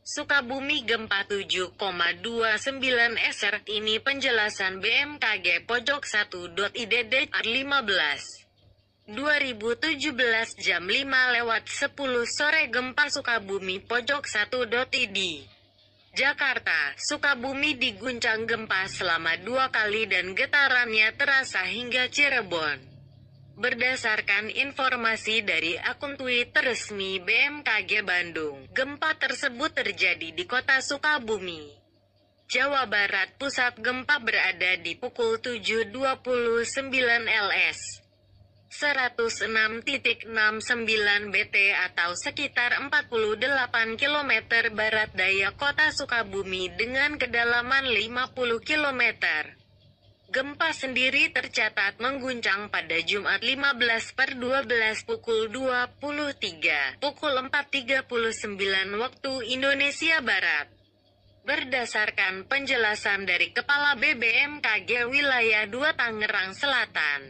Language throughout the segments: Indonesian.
Sukabumi gempa 7,29 SR ini penjelasan BMKG pojok 1.idd 15. 2017 jam 5 lewat 10 sore gempa Sukabumi pojok 1.id. Jakarta, Sukabumi diguncang gempa selama dua kali dan getarannya terasa hingga Cirebon. Berdasarkan informasi dari akun Twitter resmi BMKG Bandung, gempa tersebut terjadi di kota Sukabumi. Jawa Barat pusat gempa berada di pukul 7.29 LS. 106.69 BT atau sekitar 48 km barat daya kota Sukabumi dengan kedalaman 50 km. Gempa sendiri tercatat mengguncang pada Jumat 15 per 12 pukul 23, pukul 4.39 waktu Indonesia Barat. Berdasarkan penjelasan dari Kepala BBMKG Wilayah 2 Tangerang Selatan,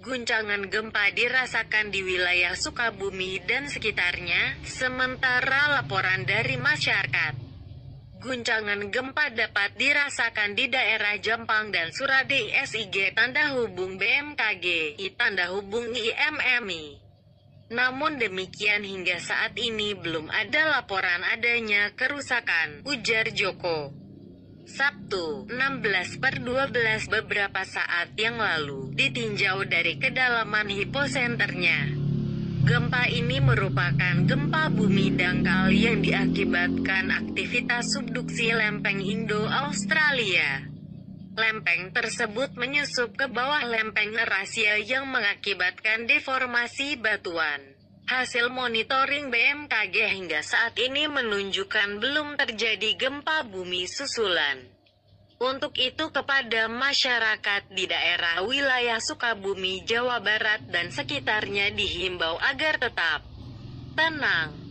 guncangan gempa dirasakan di wilayah Sukabumi dan sekitarnya, sementara laporan dari masyarakat guncangan gempa dapat dirasakan di daerah Jampang dan Surade SIG tanda hubung BMKG, I tanda hubung IMMI. Namun demikian hingga saat ini belum ada laporan adanya kerusakan, ujar Joko. Sabtu, 16 per 12 beberapa saat yang lalu, ditinjau dari kedalaman hiposenternya. Gempa ini merupakan gempa bumi dangkal yang diakibatkan aktivitas subduksi lempeng Indo-Australia. Lempeng tersebut menyusup ke bawah lempeng Eurasia yang mengakibatkan deformasi batuan. Hasil monitoring BMKG hingga saat ini menunjukkan belum terjadi gempa bumi susulan. Untuk itu kepada masyarakat di daerah wilayah Sukabumi, Jawa Barat dan sekitarnya dihimbau agar tetap tenang.